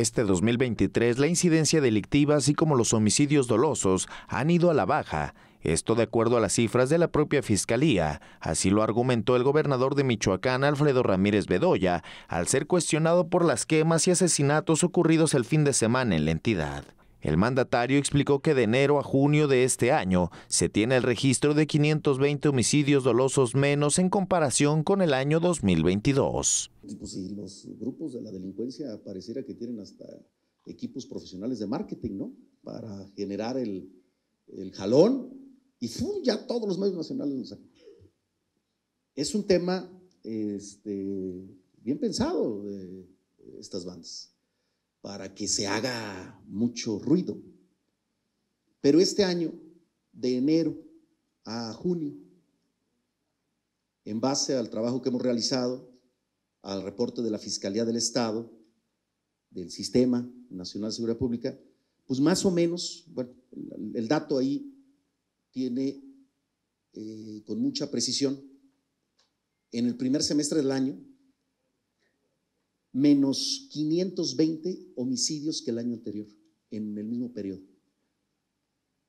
Este 2023 la incidencia delictiva, así como los homicidios dolosos, han ido a la baja. Esto de acuerdo a las cifras de la propia Fiscalía. Así lo argumentó el gobernador de Michoacán, Alfredo Ramírez Bedoya, al ser cuestionado por las quemas y asesinatos ocurridos el fin de semana en la entidad. El mandatario explicó que de enero a junio de este año se tiene el registro de 520 homicidios dolosos menos en comparación con el año 2022. los grupos de la delincuencia pareciera que tienen hasta equipos profesionales de marketing, ¿no? Para generar el, jalón y ya todos los medios nacionales lo sacan. Es un tema este, bien pensado de estas bandas para que se haga mucho ruido. Pero este año, de enero a junio, en base al trabajo que hemos realizado, al reporte de la Fiscalía del Estado, del Sistema Nacional de Seguridad Pública, pues más o menos, bueno, el dato ahí tiene eh, con mucha precisión, en el primer semestre del año, menos 520 homicidios que el año anterior, en el mismo periodo.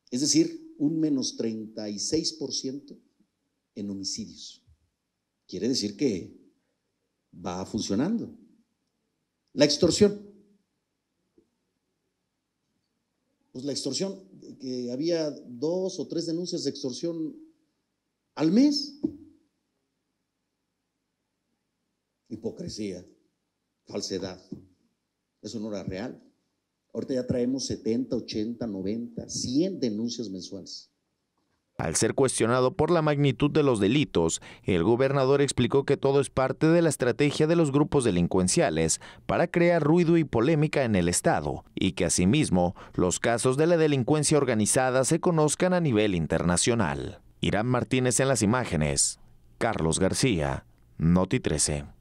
Es decir, un menos 36% en homicidios. Quiere decir que va funcionando. La extorsión. Pues la extorsión, que había dos o tres denuncias de extorsión al mes. Hipocresía falsedad. Eso no era real. Ahorita ya traemos 70, 80, 90, 100 denuncias mensuales. Al ser cuestionado por la magnitud de los delitos, el gobernador explicó que todo es parte de la estrategia de los grupos delincuenciales para crear ruido y polémica en el Estado y que asimismo los casos de la delincuencia organizada se conozcan a nivel internacional. Irán Martínez en las imágenes. Carlos García, Noti 13.